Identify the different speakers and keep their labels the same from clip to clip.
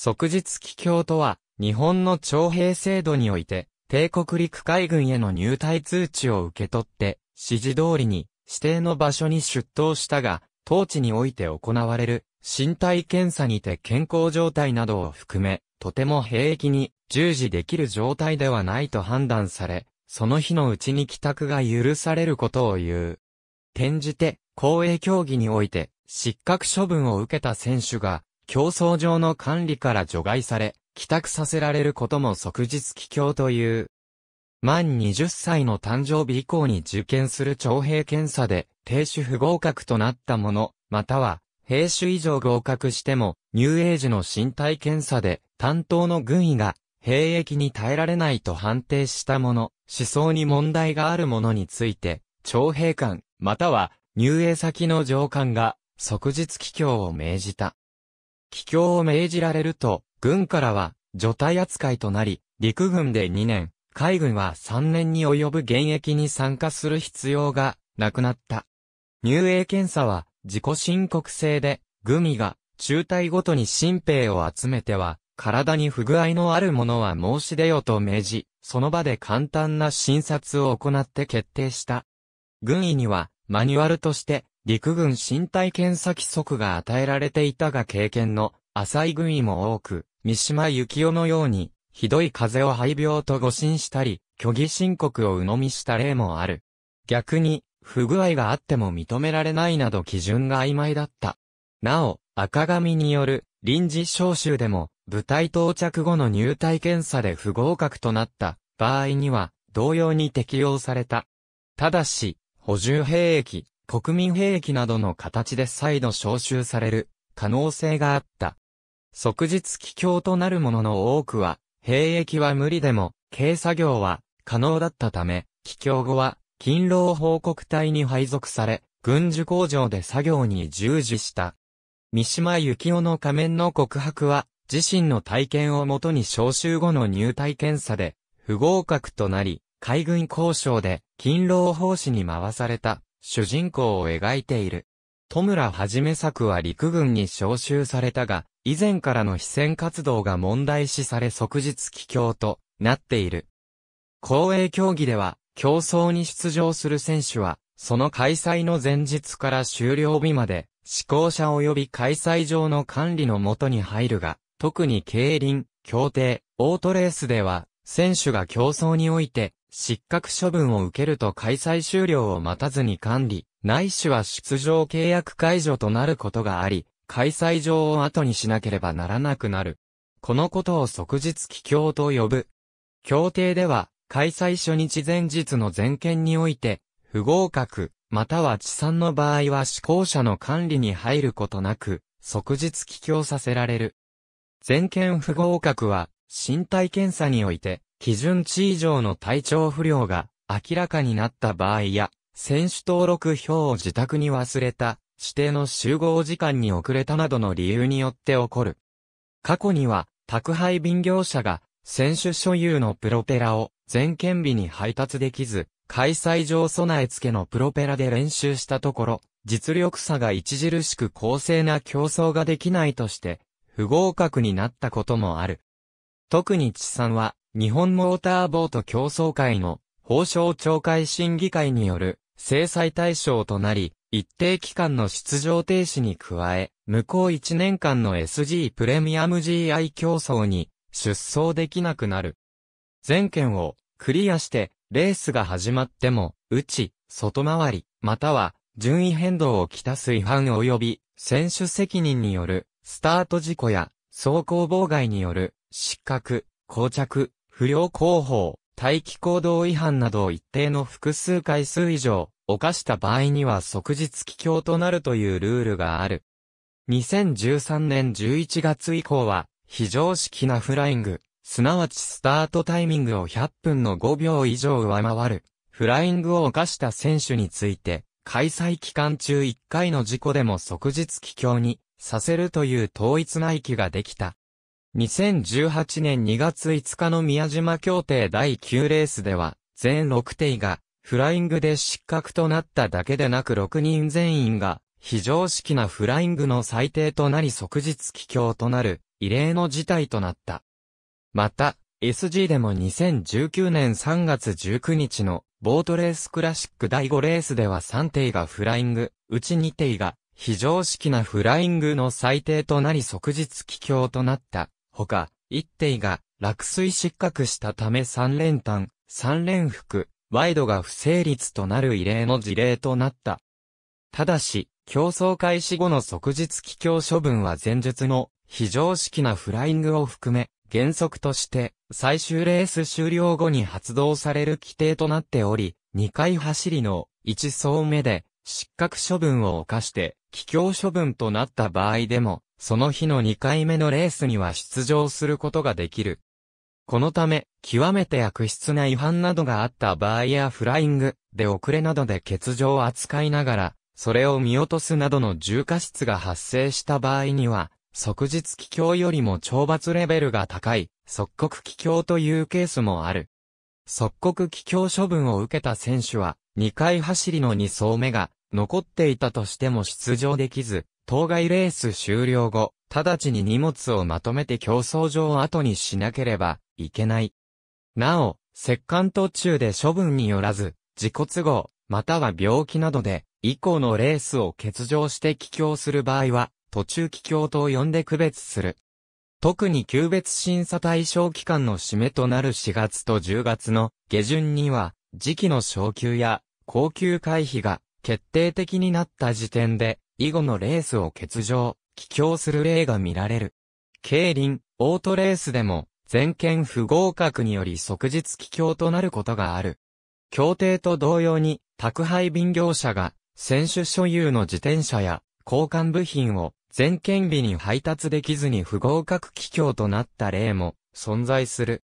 Speaker 1: 即日帰郷とは、日本の徴兵制度において、帝国陸海軍への入隊通知を受け取って、指示通りに、指定の場所に出頭したが、当地において行われる、身体検査にて健康状態などを含め、とても兵役に従事できる状態ではないと判断され、その日のうちに帰宅が許されることを言う。転じて、公営競技において、失格処分を受けた選手が、競争上の管理から除外され、帰宅させられることも即日帰郷という。満20歳の誕生日以降に受験する徴兵検査で、亭主不合格となったもの、または、兵種以上合格しても、入営時の身体検査で、担当の軍医が、兵役に耐えられないと判定したもの、思想に問題があるものについて、徴兵官、または、入営先の上官が、即日帰郷を命じた。帰郷を命じられると、軍からは除隊扱いとなり、陸軍で2年、海軍は3年に及ぶ現役に参加する必要がなくなった。入営検査は自己申告制で、医が中隊ごとに新兵を集めては、体に不具合のあるものは申し出よと命じ、その場で簡単な診察を行って決定した。軍医には、マニュアルとして、陸軍身体検査規則が与えられていたが経験の浅い軍医も多く、三島由紀夫のように、ひどい風邪を肺病と誤診したり、虚偽申告を鵜呑みした例もある。逆に、不具合があっても認められないなど基準が曖昧だった。なお、赤紙による臨時招集でも、部隊到着後の入隊検査で不合格となった場合には、同様に適用された。ただし、補充兵役、国民兵器などの形で再度召集される可能性があった。即日帰郷となるものの多くは、兵役は無理でも、軽作業は可能だったため、帰郷後は、勤労報告隊に配属され、軍需工場で作業に従事した。三島由紀夫の仮面の告白は、自身の体験をもとに召集後の入隊検査で、不合格となり、海軍交渉で勤労奉仕に回された。主人公を描いている。戸村はじめ作は陸軍に召集されたが、以前からの非戦活動が問題視され即日帰郷となっている。公営競技では、競争に出場する選手は、その開催の前日から終了日まで、施行者及び開催場の管理のもとに入るが、特に競輪、競艇、オートレースでは、選手が競争において、失格処分を受けると開催終了を待たずに管理、ないしは出場契約解除となることがあり、開催場を後にしなければならなくなる。このことを即日帰郷と呼ぶ。協定では、開催初日前日の全件において、不合格、または地産の場合は施行者の管理に入ることなく、即日帰郷させられる。全件不合格は、身体検査において、基準値以上の体調不良が明らかになった場合や、選手登録表を自宅に忘れた、指定の集合時間に遅れたなどの理由によって起こる。過去には、宅配便業者が、選手所有のプロペラを全県日に配達できず、開催場備え付けのプロペラで練習したところ、実力差が著しく公正な競争ができないとして、不合格になったこともある。特に地産は、日本モーターボート競争会の法省懲戒審議会による制裁対象となり、一定期間の出場停止に加え、向こう1年間の SG プレミアム GI 競争に出走できなくなる。全件をクリアしてレースが始まっても、内、外回り、または順位変動をきたす違反及び選手責任によるスタート事故や走行妨害による失格、膠着、不良広報、待機行動違反などを一定の複数回数以上、犯した場合には即日帰郷となるというルールがある。2013年11月以降は、非常識なフライング、すなわちスタートタイミングを100分の5秒以上上回る、フライングを犯した選手について、開催期間中1回の事故でも即日帰郷にさせるという統一内規ができた。2018年2月5日の宮島協定第9レースでは、全6艇が、フライングで失格となっただけでなく6人全員が、非常識なフライングの最低となり即日帰郷となる、異例の事態となった。また、SG でも2019年3月19日の、ボートレースクラシック第5レースでは3艇がフライング、うち2艇が、非常識なフライングの最低となり即日帰郷となった。ほか、一定が落水失格したため三連単、三連服、ワイドが不成立となる異例の事例となった。ただし、競争開始後の即日帰郷処分は前述の非常識なフライングを含め、原則として最終レース終了後に発動される規定となっており、2回走りの1走目で失格処分を犯して帰郷処分となった場合でも、その日の2回目のレースには出場することができる。このため、極めて悪質な違反などがあった場合やフライングで遅れなどで欠場を扱いながら、それを見落とすなどの重過失が発生した場合には、即日帰郷よりも懲罰レベルが高い、即刻帰郷というケースもある。即刻帰郷処分を受けた選手は、2回走りの2走目が残っていたとしても出場できず、当該レース終了後、直ちに荷物をまとめて競争場を後にしなければいけない。なお、折棺途中で処分によらず、自己都合、または病気などで、以降のレースを欠場して帰郷する場合は、途中帰郷と呼んで区別する。特に急別審査対象期間の締めとなる4月と10月の下旬には、時期の昇給や、高級回避が決定的になった時点で、以後のレースを欠場、帰郷する例が見られる。競輪、オートレースでも、全県不合格により即日帰郷となることがある。協定と同様に、宅配便業者が、選手所有の自転車や、交換部品を、全県日に配達できずに不合格帰郷となった例も、存在する。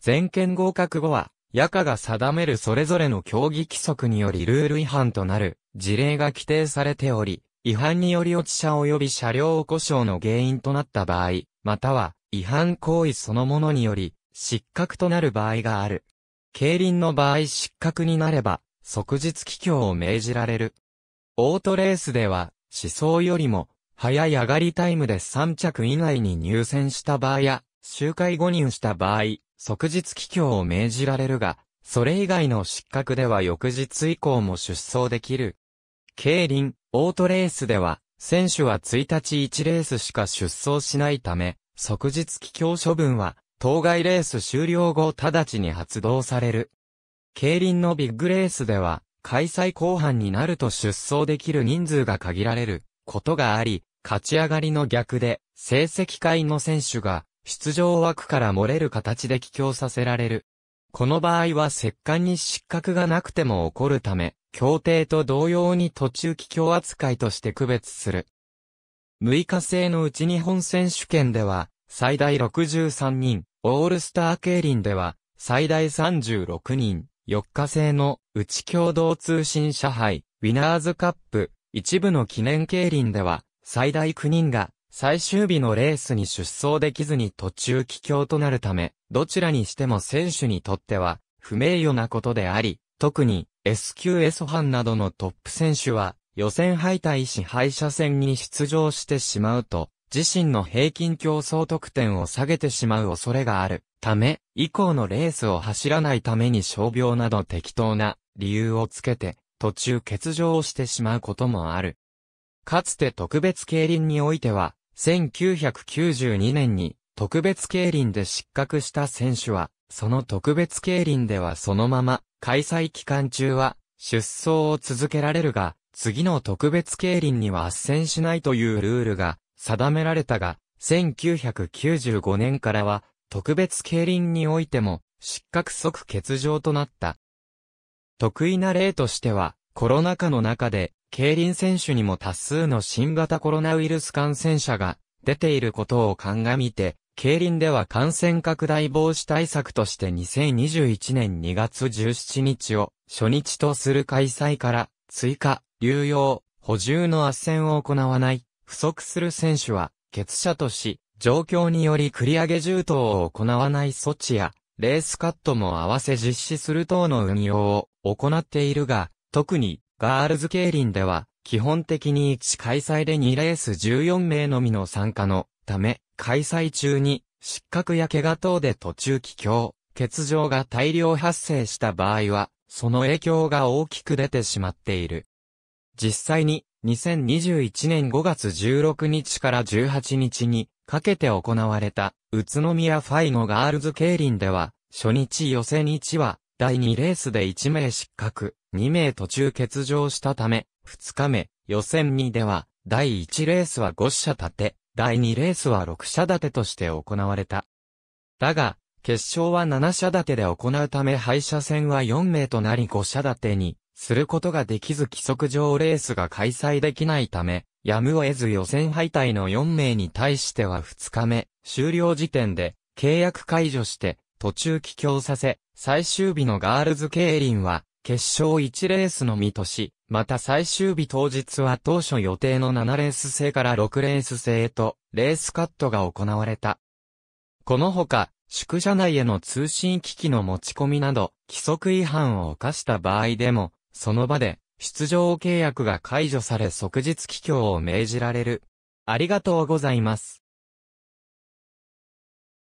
Speaker 1: 全県合格後は、夜間が定めるそれぞれの競技規則によりルール違反となる事例が規定されており、違反により落ち車及び車両故障の原因となった場合、または違反行為そのものにより失格となる場合がある。競輪の場合失格になれば即日帰郷を命じられる。オートレースでは思想よりも早い上がりタイムで3着以内に入選した場合や周回誤入した場合、即日帰郷を命じられるが、それ以外の失格では翌日以降も出走できる。競輪、オートレースでは、選手は1日1レースしか出走しないため、即日帰郷処分は、当該レース終了後直ちに発動される。競輪のビッグレースでは、開催後半になると出走できる人数が限られることがあり、勝ち上がりの逆で、成績会の選手が、出場枠から漏れる形で帰郷させられる。この場合は折棺に失格がなくても起こるため、協定と同様に途中帰郷扱いとして区別する。6日制のうち日本選手権では、最大63人、オールスター競輪では、最大36人、4日制の、内共同通信社杯、ウィナーズカップ、一部の記念競輪では、最大9人が、最終日のレースに出走できずに途中帰郷となるため、どちらにしても選手にとっては、不名誉なことであり、特に、SQS 班などのトップ選手は、予選敗退し敗者戦に出場してしまうと、自身の平均競争得点を下げてしまう恐れがあるため、以降のレースを走らないために傷病など適当な理由をつけて、途中欠場をしてしまうこともある。かつて特別競輪においては、1992年に特別競輪で失格した選手は、その特別競輪ではそのまま開催期間中は出走を続けられるが、次の特別競輪には斡旋しないというルールが定められたが、1995年からは特別競輪においても失格即欠場となった。得意な例としては、コロナ禍の中で、競輪選手にも多数の新型コロナウイルス感染者が出ていることを鑑みて、競輪では感染拡大防止対策として2021年2月17日を初日とする開催から追加、流用、補充の斡旋を行わない、不足する選手は欠者とし、状況により繰り上げ重当を行わない措置や、レースカットも合わせ実施する等の運用を行っているが、特にガールズ競輪では基本的に1開催で2レース14名のみの参加のため、開催中に失格や怪我等で途中帰郷、欠場が大量発生した場合は、その影響が大きく出てしまっている。実際に、2021年5月16日から18日にかけて行われた、宇都宮ファイゴガールズ競輪では、初日予選1は、第2レースで1名失格、2名途中欠場したため、2日目、予選2では、第1レースは5社立て、第2レースは6社立てとして行われた。だが、決勝は7社立てで行うため敗者戦は4名となり5社立てにすることができず規則上レースが開催できないため、やむを得ず予選敗退の4名に対しては2日目、終了時点で契約解除して途中帰郷させ、最終日のガールズ競輪は決勝1レースのみとし、また最終日当日は当初予定の7レース制から6レース制へと、レースカットが行われた。このほか、宿舎内への通信機器の持ち込みなど、規則違反を犯した場合でも、その場で、出場契約が解除され即日帰郷を命じられる。ありがとうございます。